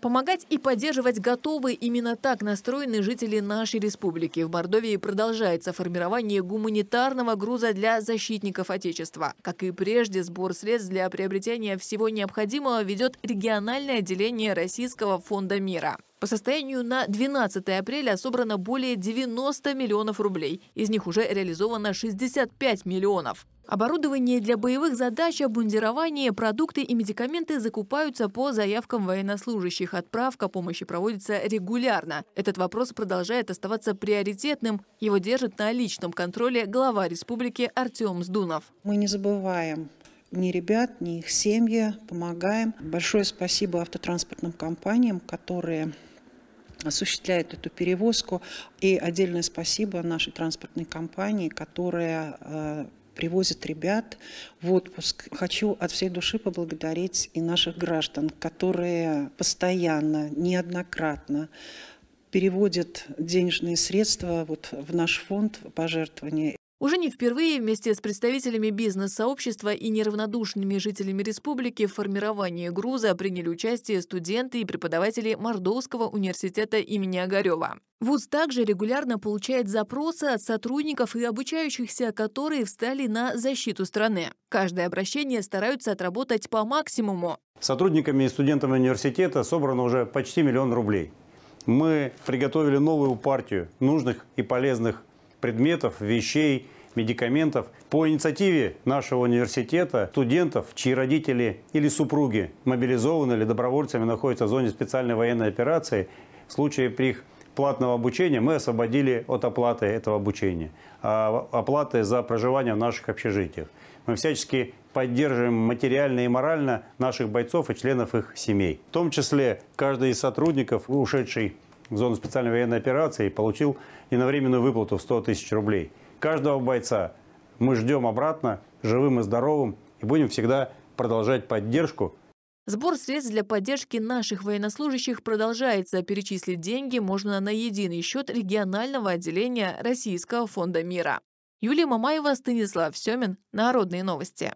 Помогать и поддерживать готовы именно так настроены жители нашей республики. В Мордовии продолжается формирование гуманитарного груза для защитников Отечества. Как и прежде, сбор средств для приобретения всего необходимого ведет региональное отделение Российского фонда мира. По состоянию на 12 апреля собрано более 90 миллионов рублей. Из них уже реализовано 65 миллионов. Оборудование для боевых задач, обмундирование, продукты и медикаменты закупаются по заявкам военнослужащих. Отправка помощи проводится регулярно. Этот вопрос продолжает оставаться приоритетным. Его держит на личном контроле глава республики Артем Сдунов. Мы не забываем ни ребят, ни их семьи, помогаем. Большое спасибо автотранспортным компаниям, которые осуществляет эту перевозку. И отдельное спасибо нашей транспортной компании, которая э, привозят ребят в отпуск. Хочу от всей души поблагодарить и наших граждан, которые постоянно, неоднократно переводят денежные средства вот в наш фонд пожертвований. Уже не впервые вместе с представителями бизнес-сообщества и неравнодушными жителями республики в формировании груза приняли участие студенты и преподаватели Мордовского университета имени Огарева. ВУЗ также регулярно получает запросы от сотрудников и обучающихся, которые встали на защиту страны. Каждое обращение стараются отработать по максимуму. Сотрудниками и студентами университета собрано уже почти миллион рублей. Мы приготовили новую партию нужных и полезных предметов, вещей, медикаментов по инициативе нашего университета студентов, чьи родители или супруги мобилизованы или добровольцами находятся в зоне специальной военной операции, в случае при их платного обучения мы освободили от оплаты этого обучения, а, оплаты за проживание в наших общежитиях. Мы всячески поддерживаем материально и морально наших бойцов и членов их семей. В том числе каждый из сотрудников, ушедший в зону специальной военной операции и получил иновременную выплату в 100 тысяч рублей. Каждого бойца мы ждем обратно, живым и здоровым, и будем всегда продолжать поддержку. Сбор средств для поддержки наших военнослужащих продолжается. Перечислить деньги можно на единый счет регионального отделения Российского фонда мира. Юлия Мамаева, Станислав Семин. Народные новости.